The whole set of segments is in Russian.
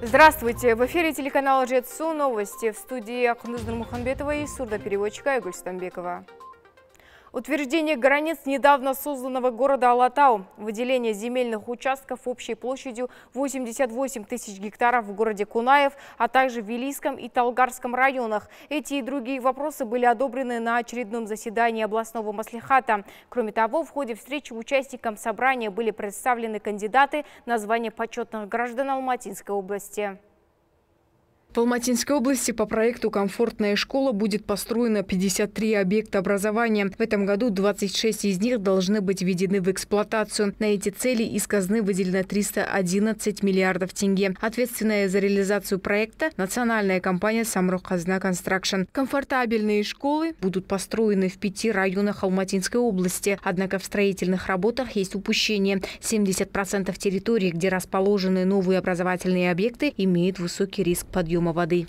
Здравствуйте! В эфире телеканала Жетсу новости в студии Ахнуз Нурмухамбетова и сурдопереводчика Игуль Стамбекова. Утверждение границ недавно созданного города Алатау. Выделение земельных участков общей площадью 88 тысяч гектаров в городе Кунаев, а также в Вилийском и Талгарском районах. Эти и другие вопросы были одобрены на очередном заседании областного маслихата. Кроме того, в ходе встречи участникам собрания были представлены кандидаты на звание почетных граждан Алматинской области. В Алматинской области по проекту «Комфортная школа» будет построено 53 объекта образования. В этом году 26 из них должны быть введены в эксплуатацию. На эти цели из казны выделено 311 миллиардов тенге. Ответственная за реализацию проекта – национальная компания «Самрух Казна Констракшн». Комфортабельные школы будут построены в пяти районах Алматинской области. Однако в строительных работах есть упущение. 70% территории, где расположены новые образовательные объекты, имеют высокий риск подъема объема воды.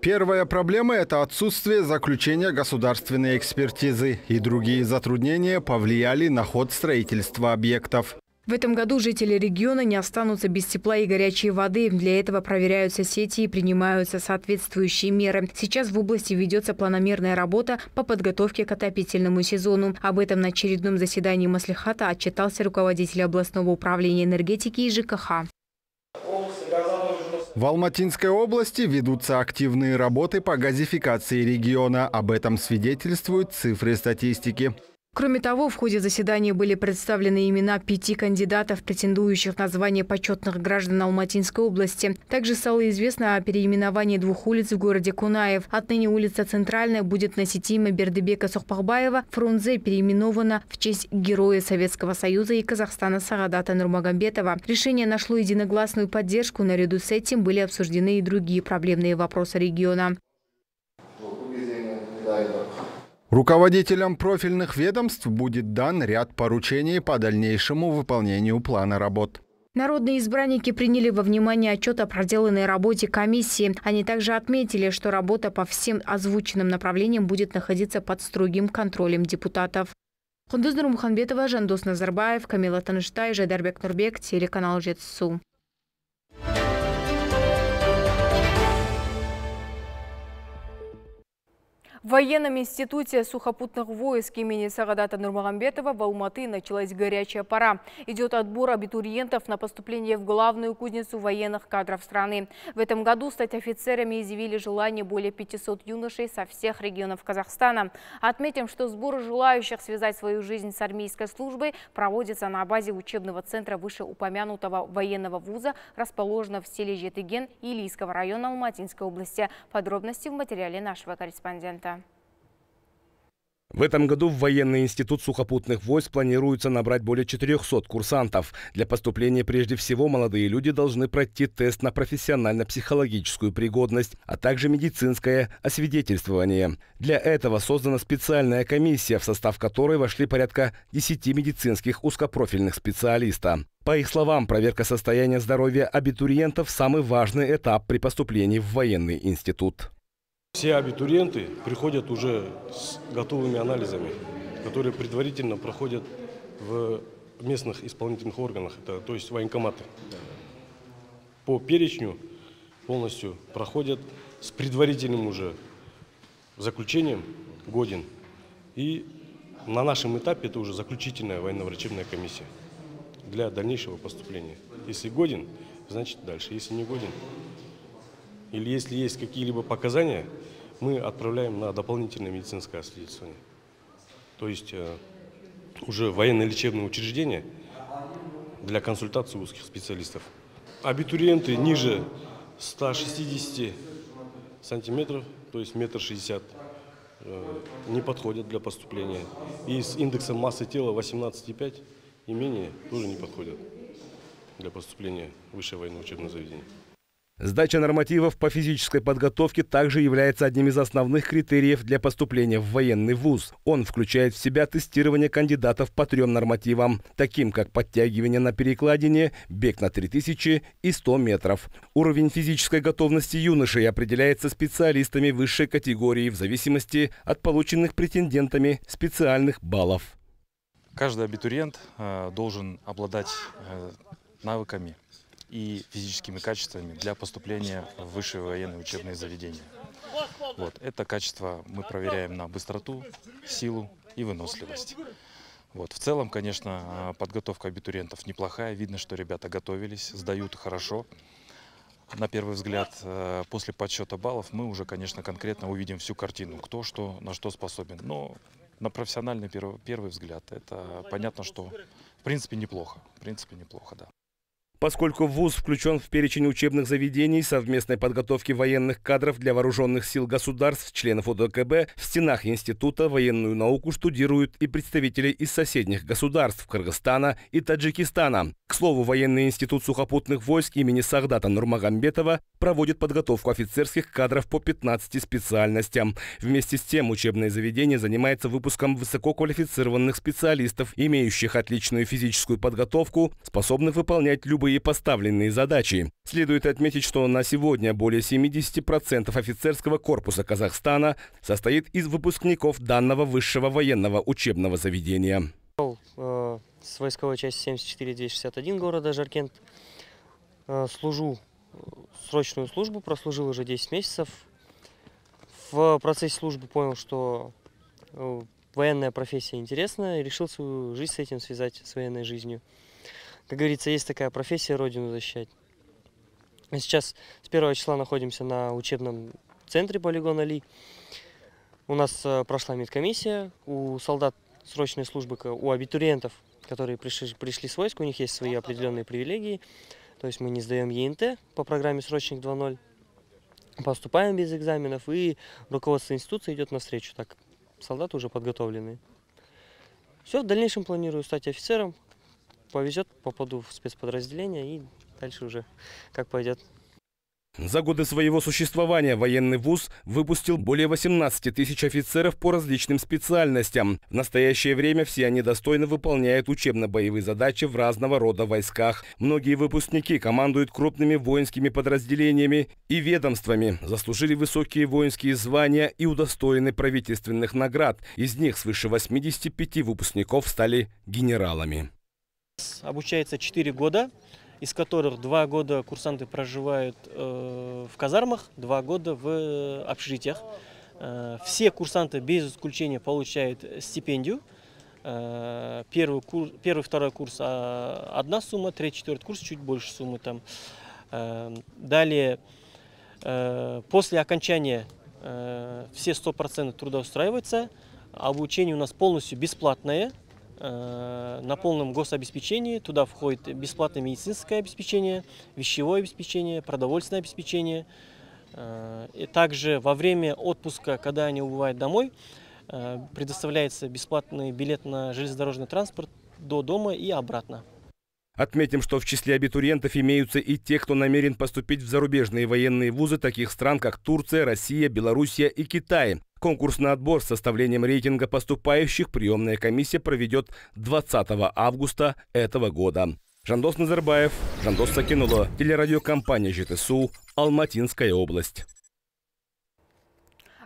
Первая проблема – это отсутствие заключения государственной экспертизы. И другие затруднения повлияли на ход строительства объектов. В этом году жители региона не останутся без тепла и горячей воды. Для этого проверяются сети и принимаются соответствующие меры. Сейчас в области ведется планомерная работа по подготовке к отопительному сезону. Об этом на очередном заседании Маслихата отчитался руководитель областного управления энергетики и ЖКХ. В Алматинской области ведутся активные работы по газификации региона. Об этом свидетельствуют цифры статистики. Кроме того, в ходе заседания были представлены имена пяти кандидатов, претендующих на звание почетных граждан Алматинской области. Также стало известно о переименовании двух улиц в городе Кунаев. Отныне улица Центральная будет носить имя Бердебека Сухпахбаева. Фрунзе переименована в честь героя Советского Союза и Казахстана Сагадата Нурмагомбетова. Решение нашло единогласную поддержку. Наряду с этим были обсуждены и другие проблемные вопросы региона. Руководителям профильных ведомств будет дан ряд поручений по дальнейшему выполнению плана работ. Народные избранники приняли во внимание отчет о проделанной работе комиссии. Они также отметили, что работа по всем озвученным направлениям будет находиться под строгим контролем депутатов. Хундуз Мухамбетова, Жандос Назарбаев, Камила Таныштай, Жайдарбек Нурбек, телеканал Жетсу. В военном институте сухопутных войск имени Сагадата Нурмагомбетова в Алматы началась горячая пора. Идет отбор абитуриентов на поступление в главную кузницу военных кадров страны. В этом году стать офицерами изъявили желание более 500 юношей со всех регионов Казахстана. Отметим, что сбор желающих связать свою жизнь с армейской службой проводится на базе учебного центра вышеупомянутого военного вуза, расположенного в селе Жетыген Илийского района Алматинской области. Подробности в материале нашего корреспондента. В этом году в военный институт сухопутных войск планируется набрать более 400 курсантов. Для поступления прежде всего молодые люди должны пройти тест на профессионально-психологическую пригодность, а также медицинское освидетельствование. Для этого создана специальная комиссия, в состав которой вошли порядка 10 медицинских узкопрофильных специалиста. По их словам, проверка состояния здоровья абитуриентов – самый важный этап при поступлении в военный институт. Все абитуриенты приходят уже с готовыми анализами, которые предварительно проходят в местных исполнительных органах, это, то есть военкоматы. По перечню полностью проходят с предварительным уже заключением годен. И на нашем этапе это уже заключительная военно-врачебная комиссия для дальнейшего поступления. Если годен, значит дальше. Если не годен, или если есть какие-либо показания, мы отправляем на дополнительное медицинское освидетельствование. То есть э, уже военно лечебное учреждение для консультации узких специалистов. Абитуриенты ниже 160 сантиметров, то есть метр шестьдесят, э, не подходят для поступления. И с индексом массы тела 18,5 и менее тоже не подходят для поступления в высшее военно-учебное заведение. Сдача нормативов по физической подготовке также является одним из основных критериев для поступления в военный вуз. Он включает в себя тестирование кандидатов по трем нормативам, таким как подтягивание на перекладине, бег на 3000 и 100 метров. Уровень физической готовности юношей определяется специалистами высшей категории в зависимости от полученных претендентами специальных баллов. Каждый абитуриент э, должен обладать э, навыками и физическими качествами для поступления в высшее военное учебное заведение. Вот. Это качество мы проверяем на быстроту, силу и выносливость. Вот. В целом, конечно, подготовка абитуриентов неплохая. Видно, что ребята готовились, сдают хорошо. На первый взгляд, э, после подсчета баллов мы уже, конечно, конкретно увидим всю картину, кто что, на что способен. Но на профессиональный первый, первый взгляд это понятно, что в принципе неплохо. В принципе неплохо, да поскольку ВУЗ включен в перечень учебных заведений совместной подготовки военных кадров для вооруженных сил государств, членов ОДКБ, в стенах института военную науку штудируют и представители из соседних государств Кыргызстана и Таджикистана. К слову, военный институт сухопутных войск имени Сагдата Нурмагамбетова проводит подготовку офицерских кадров по 15 специальностям. Вместе с тем учебное заведение занимается выпуском высококвалифицированных специалистов, имеющих отличную физическую подготовку, способных выполнять любые свои поставленные задачи. Следует отметить, что на сегодня более 70% офицерского корпуса Казахстана состоит из выпускников данного высшего военного учебного заведения. Э, с войсковой части 74-261 города Жаркент. Э, служу э, срочную службу, прослужил уже 10 месяцев. В процессе службы понял, что военная профессия интересна и решил свою жизнь с этим связать, с военной жизнью. Как говорится, есть такая профессия родину защищать. сейчас с первого числа находимся на учебном центре полигона Ли. У нас э, прошла медкомиссия, у солдат срочной службы, у абитуриентов, которые пришли, пришли с войск, у них есть свои определенные привилегии. То есть мы не сдаем ЕНТ по программе «Срочник 2.0», поступаем без экзаменов, и руководство института идет навстречу, так солдаты уже подготовлены. Все, в дальнейшем планирую стать офицером, повезет, попаду в спецподразделение и дальше уже как пойдет. За годы своего существования военный вуз выпустил более 18 тысяч офицеров по различным специальностям. В настоящее время все они достойно выполняют учебно-боевые задачи в разного рода войсках. Многие выпускники командуют крупными воинскими подразделениями и ведомствами, заслужили высокие воинские звания и удостоены правительственных наград. Из них свыше 85 выпускников стали генералами. Обучается 4 года, из которых 2 года курсанты проживают э, в казармах, 2 года в э, общежитиях. Э, все курсанты без исключения получают стипендию. Первый, курс, первый второй курс а, одна сумма, третий, четвертый курс чуть больше суммы там. Далее, после окончания все 100% трудоустраиваются. Обучение у нас полностью бесплатное – Э, на полном гособеспечении. Туда входит бесплатное медицинское обеспечение, вещевое обеспечение, продовольственное обеспечение. Э, и также во время отпуска, когда они убывают домой, э, предоставляется бесплатный билет на железнодорожный транспорт до дома и обратно. Отметим, что в числе абитуриентов имеются и те, кто намерен поступить в зарубежные военные вузы таких стран, как Турция, Россия, Белоруссия и Китай. Конкурсный отбор с составлением рейтинга поступающих приемная комиссия проведет 20 августа этого года. Жандос Назарбаев, Жандос Сакинуло, телерадиокомпания ЖТСУ, Алматинская область.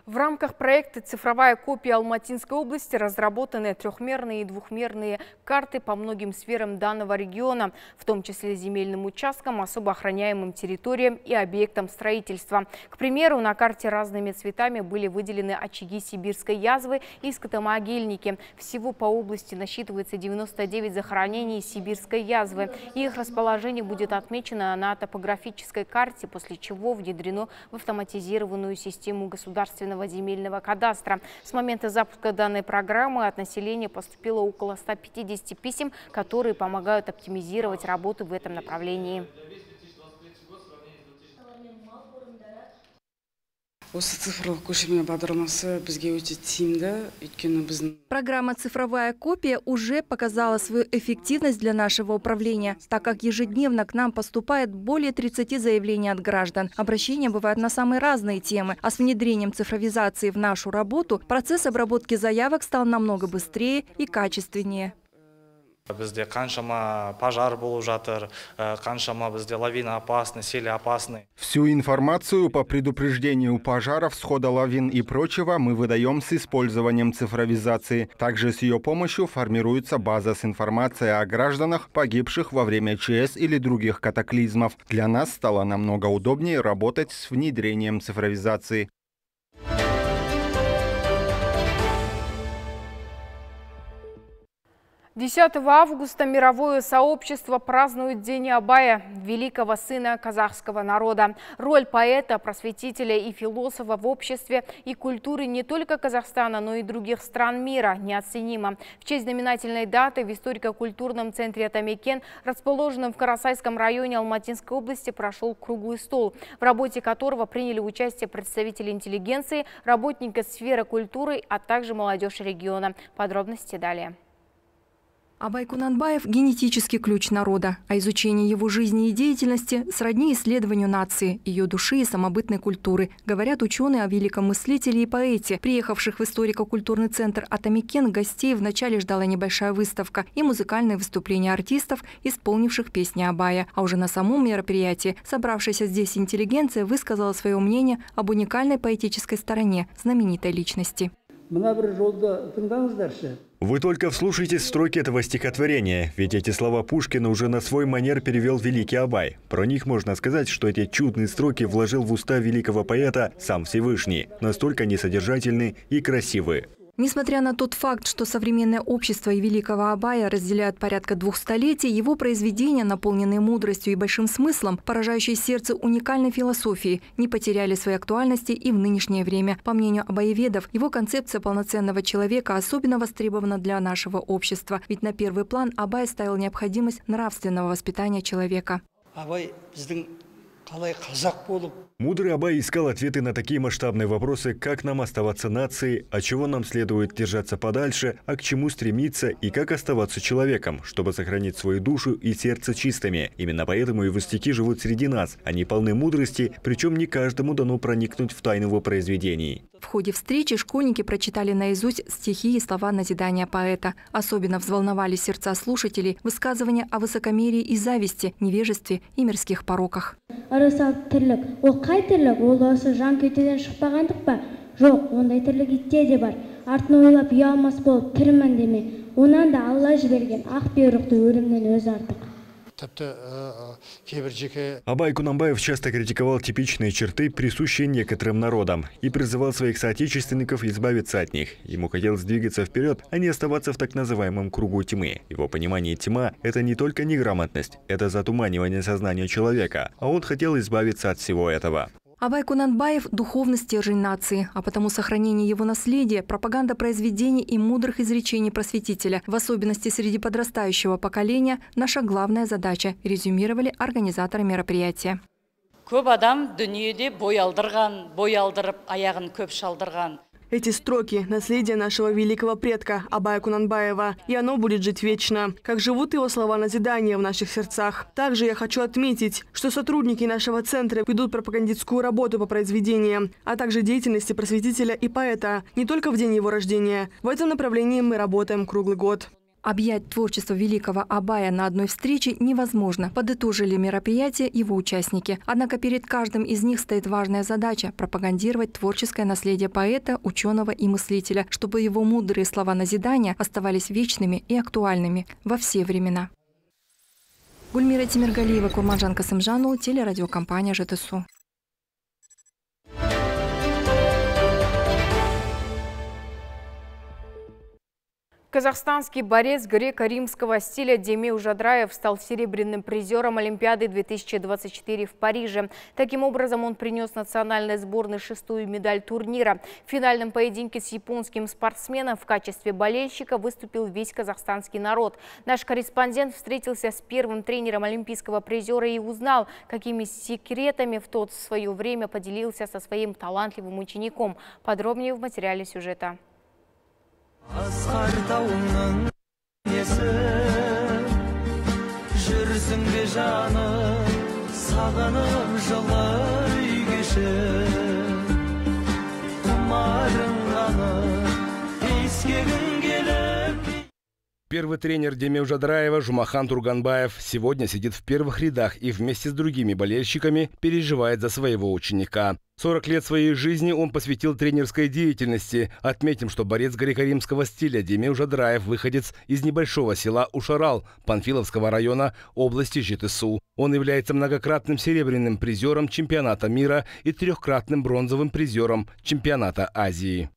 В рамках проекта «Цифровая копия Алматинской области» разработаны трехмерные и двухмерные карты по многим сферам данного региона, в том числе земельным участкам, особо охраняемым территориям и объектам строительства. К примеру, на карте разными цветами были выделены очаги сибирской язвы и скотомогильники. Всего по области насчитывается 99 захоронений сибирской язвы. Их расположение будет отмечено на топографической карте, после чего внедрено в автоматизированную систему государственного единого земельного кадастра. С момента запуска данной программы от населения поступило около 150 писем, которые помогают оптимизировать работу в этом направлении. осы цифрлық көшірме бағдарламасы бізге өте тиімді өйткені біздің программа цифровая копия уже показала свою эффективность для нашего управления так как ежедневно к нам поступает более 30 заявлений от граждан обращения бывают на самые разные темы а с внедрением цифровизации в нашу работу процесс обработки заявок стал намного быстрее и качественнее бізде қаншама пожар болып жатыр қаншама бізде лавина опасны сели опасны всю информацию по предупреждению пожаров схода лавин и прочего мы выдаем с использованием цифровизации также с ее помощью формируется база с информацией о гражданах погибших во время чс или других катаклизмов для нас стало намного удобнее работать с внедрением цифровизации 10 августа мировое сообщество празднует День Абая, великого сына казахского народа. Роль поэта, просветителя и философа в обществе и культуре не только Казахстана, но и других стран мира неоценима. В честь знаменательной даты в историко-культурном центре Атамекен, расположенном в Карасайском районе Алматинской области, прошел круглый стол, в работе которого приняли участие представители интеллигенции, работники сферы культуры, а также молодежь региона. Подробности далее. Абай Кунанбаев – генетический ключ народа, а изучение его жизни и деятельности сродни исследованию нации, ее души и самобытной культуры, говорят ученые о великом мыслителе и поэте. Приехавших в историко-культурный центр «Атамикен» гостей вначале ждала небольшая выставка и музыкальные выступления артистов, исполнивших песни Абая. А уже на самом мероприятии собравшаяся здесь интеллигенция высказала свое мнение об уникальной поэтической стороне знаменитой личности. Вы только вслушайтесь в строки этого стихотворения, ведь эти слова Пушкина уже на свой манер перевел великий Абай. Про них можно сказать, что эти чудные строки вложил в уста великого поэта сам Всевышний. Настолько они содержательны и красивы. Несмотря на тот факт, что современное общество и великого Абая разделяют порядка двух столетий, его произведения, наполненные мудростью и большим смыслом, поражающие сердце уникальной философии, не потеряли своей актуальности и в нынешнее время. По мнению абаеведов, его концепция полноценного человека особенно востребована для нашего общества, ведь на первый план Абай ставил необходимость нравственного воспитания человека. Мудрый Абай искал ответы на такие масштабные вопросы, как нам оставаться нацией, от а чего нам следует держаться подальше, а к чему стремиться и как оставаться человеком, чтобы сохранить свою душу и сердце чистыми. Именно поэтому и востяки живут среди нас. Они полны мудрости, причем не каждому дано проникнуть в тайну его произведений. В ходе встречи школьники прочитали наизусть стихи и слова назидания поэта. Особенно взволновали сердца слушателей высказывания о высокомерии и зависти, невежестве и мирских пороках. қай тірлік ол осы жан кеудеден шықпағандық па жоқ ондай тірлік итте де бар артын ойлап ұялмас болып тірімін деме онан да алла жіберген ақ бұйрықты өлімнен өзі артық абай Кунамбаев часто критиковал типичные черты присущие некоторым народам и призывал своих соотечественников избавиться от них ему хотелось двигаться вперед а не оставаться в так называемом кругу тьмы его понимание тьма это не только неграмотность это затуманивание сознания человека а он хотел избавиться от всего этого Абай Кунанбаев – духовный стержень нации, а потому сохранение его наследия, пропаганда произведений и мудрых изречений просветителя, в особенности среди подрастающего поколения, наша главная задача, резюмировали организаторы мероприятия. Көп адам дүниеде бой алдырған, бой алдырып, аяғын көп шалдырған. Эти строки – наследие нашего великого предка Абая Кунанбаева, и оно будет жить вечно, как живут его слова назидания в наших сердцах. Также я хочу отметить, что сотрудники нашего центра ведут пропагандистскую работу по произведениям, а также деятельности просветителя и поэта не только в день его рождения. В этом направлении мы работаем круглый год. Объять творчество великого Абая на одной встрече невозможно, подытожили мероприятие его участники. Однако перед каждым из них стоит важная задача – пропагандировать творческое наследие поэта, ученого и мыслителя, чтобы его мудрые слова назидания оставались вечными и актуальными во все времена. Гульмира Тимиргалиева, Курманжан Касымжанул, телерадиокомпания «ЖТСУ». Казахстанский борец греко-римского стиля Демир Жадраев стал серебряным призером Олимпиады 2024 в Париже. Таким образом, он принес национальной сборной шестую медаль турнира. В финальном поединке с японским спортсменом в качестве болельщика выступил весь казахстанский народ. Наш корреспондент встретился с первым тренером олимпийского призера и узнал, какими секретами в тот свое время поделился со своим талантливым учеником. Подробнее в материале сюжета. асқар тауыңның несі жүрсің бе жаным сағынып жылы үй кеші ғаны ескегің Первый тренер Демия Ужадраева Жумахан Турганбаев сегодня сидит в первых рядах и вместе с другими болельщиками переживает за своего ученика. 40 лет своей жизни он посвятил тренерской деятельности. Отметим, что борец греко-римского стиля Демей Ужадраев выходец из небольшого села Ушарал Панфиловского района области Житысу. Он является многократным серебряным призером чемпионата мира и трехкратным бронзовым призером чемпионата Азии.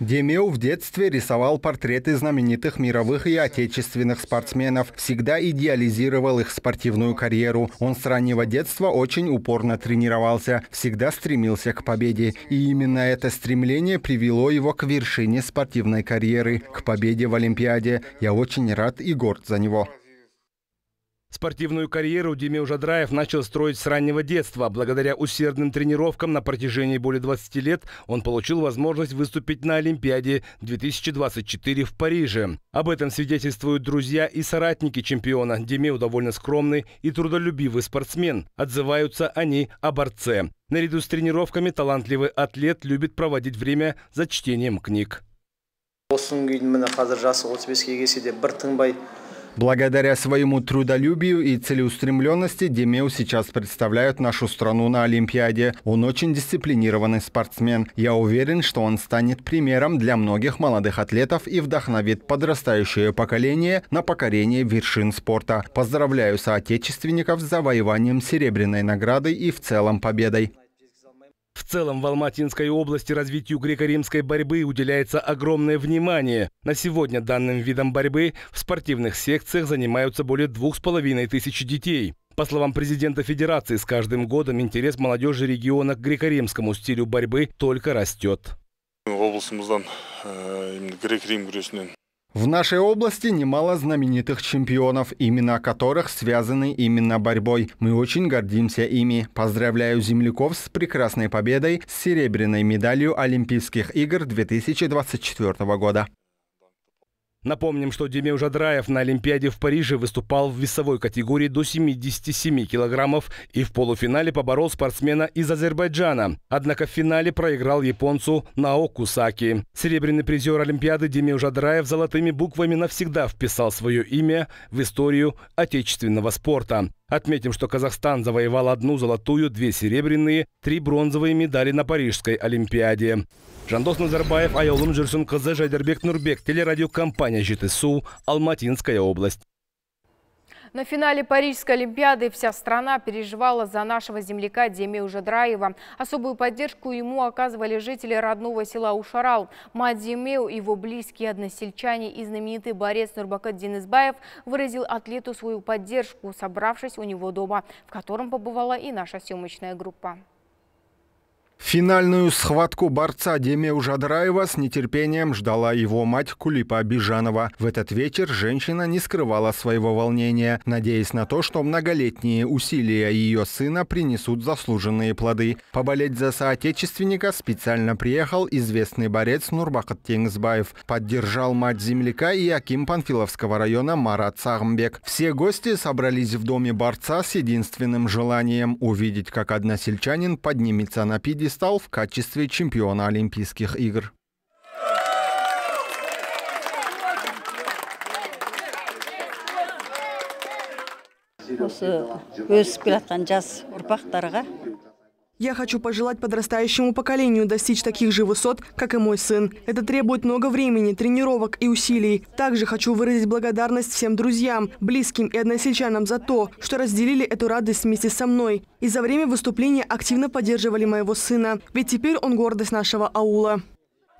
Демеу в детстве рисовал портреты знаменитых мировых и отечественных спортсменов, всегда идеализировал их спортивную карьеру. Он с раннего детства очень упорно тренировался, всегда стремился к победе. И именно это стремление привело его к вершине спортивной карьеры, к победе в Олимпиаде. Я очень рад и горд за него. Спортивную карьеру Демир Жадраев начал строить с раннего детства. Благодаря усердным тренировкам на протяжении более 20 лет он получил возможность выступить на Олимпиаде 2024 в Париже. Об этом свидетельствуют друзья и соратники чемпиона. Демир довольно скромный и трудолюбивый спортсмен. Отзываются они о борце. Наряду с тренировками талантливый атлет любит проводить время за чтением книг. Благодаря своему трудолюбию и целеустремленности Демеу сейчас представляет нашу страну на Олимпиаде. Он очень дисциплинированный спортсмен. Я уверен, что он станет примером для многих молодых атлетов и вдохновит подрастающее поколение на покорение вершин спорта. Поздравляю соотечественников с завоеванием серебряной награды и в целом победой. В целом в Алматинской области развитию греко-римской борьбы уделяется огромное внимание. На сегодня данным видом борьбы в спортивных секциях занимаются более двух с половиной тысяч детей. По словам президента Федерации, с каждым годом интерес молодежи региона к греко-римскому стилю борьбы только растет. облысымыздан ә, э, грек рим күресінен в нашей области немало знаменитых чемпионов, имена которых связаны именно борьбой. Мы очень гордимся ими. Поздравляю земляков с прекрасной победой, с серебряной медалью Олимпийских игр 2024 года. Напомним, что Демеуж Адраев на Олимпиаде в Париже выступал в весовой категории до 77 килограммов и в полуфинале поборол спортсмена из Азербайджана. Однако в финале проиграл японцу Наоку Саки. Серебряный призер Олимпиады Демеуж Адраев золотыми буквами навсегда вписал свое имя в историю отечественного спорта. Отметим, что Казахстан завоевал одну золотую, две серебряные, три бронзовые медали на Парижской Олимпиаде. Жандос Назарбаев, Аялум Жирсун Казы, Жайдербек Нурбек, телерадиокомпания «Житысу», Алматинская область. На финале Парижской Олимпиады вся страна переживала за нашего земляка Демея Ужадраева. Особую поддержку ему оказывали жители родного села Ушарал. Мать Демею, его близкие односельчане и знаменитый борец Нурбакат Денисбаев выразил атлету свою поддержку, собравшись у него дома, в котором побывала и наша съемочная группа. Финальную схватку борца Демеу Жадраева с нетерпением ждала его мать Кулипа Бижанова. В этот вечер женщина не скрывала своего волнения, надеясь на то, что многолетние усилия ее сына принесут заслуженные плоды. Поболеть за соотечественника специально приехал известный борец Нурбахат Тенгизбаев. Поддержал мать земляка и Аким Панфиловского района Марат Сагмбек. Все гости собрались в доме борца с единственным желанием увидеть, как односельчанин поднимется на пьедестал стал в качестве чемпиона Олимпийских игр. осы өсіп келе жатқан жас ұрпақтарға Я хочу пожелать подрастающему поколению достичь таких же высот, как и мой сын. Это требует много времени, тренировок и усилий. Также хочу выразить благодарность всем друзьям, близким и односельчанам за то, что разделили эту радость вместе со мной. И за время выступления активно поддерживали моего сына. Ведь теперь он гордость нашего аула.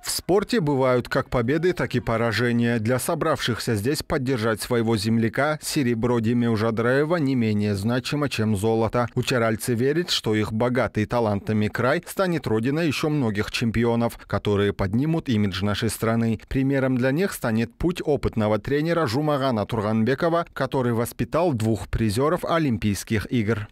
В спорте бывают как победы, так и поражения. Для собравшихся здесь поддержать своего земляка серебро Демеужадраева не менее значимо, чем золото. Учаральцы верят, что их богатый талантами край станет родиной еще многих чемпионов, которые поднимут имидж нашей страны. Примером для них станет путь опытного тренера Жумагана Турганбекова, который воспитал двух призеров Олимпийских игр.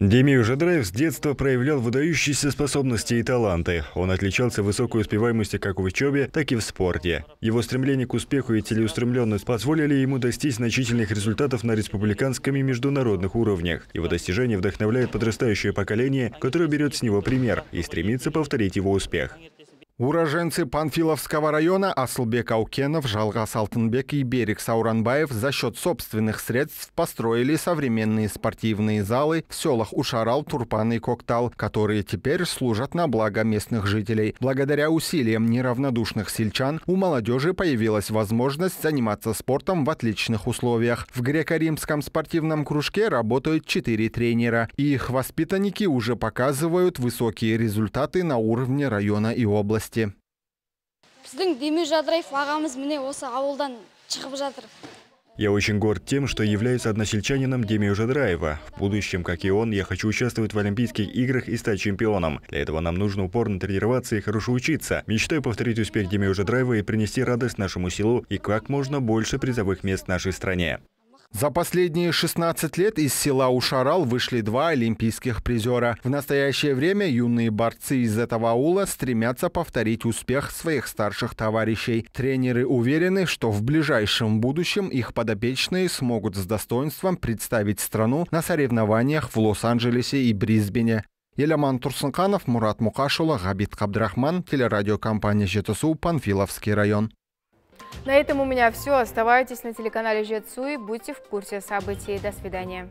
Демио Жадраев с детства проявлял выдающиеся способности и таланты. Он отличался высокой успеваемостью как в учебе, так и в спорте. Его стремление к успеху и целеустремленность позволили ему достичь значительных результатов на республиканском и международных уровнях. Его достижения вдохновляют подрастающее поколение, которое берет с него пример и стремится повторить его успех. Уроженцы Панфиловского района Асылбек Аукенов, Жалгас Алтынбек и Берег Сауранбаев за счет собственных средств построили современные спортивные залы в селах Ушарал, Турпан и Коктал, которые теперь служат на благо местных жителей. Благодаря усилиям неравнодушных сельчан у молодежи появилась возможность заниматься спортом в отличных условиях. В греко-римском спортивном кружке работают четыре тренера, и их воспитанники уже показывают высокие результаты на уровне района и области істе біздің демеужадраев ағамыз міне осы ауылдан шығып жатыр я очень горд тем, что являюсь односельчанином Демию Жадраева. В будущем, как и он, я хочу участвовать в Олимпийских играх и стать чемпионом. Для этого нам нужно упорно тренироваться и хорошо учиться. Мечтаю повторить успех Демию Жадраева и принести радость нашему селу и как можно больше призовых мест нашей стране. За последние 16 лет из села Ушарал вышли два олимпийских призера. В настоящее время юные борцы из этого аула стремятся повторить успех своих старших товарищей. Тренеры уверены, что в ближайшем будущем их подопечные смогут с достоинством представить страну на соревнованиях в Лос-Анджелесе и Брисбене. Еламан Турсынканов, Мурат Мукашула, Габит Кабдрахман, телерадиокомпания «Жетысу», Панфиловский район. На этом у меня все. Оставайтесь на телеканале Жетсу и будьте в курсе событий. До свидания.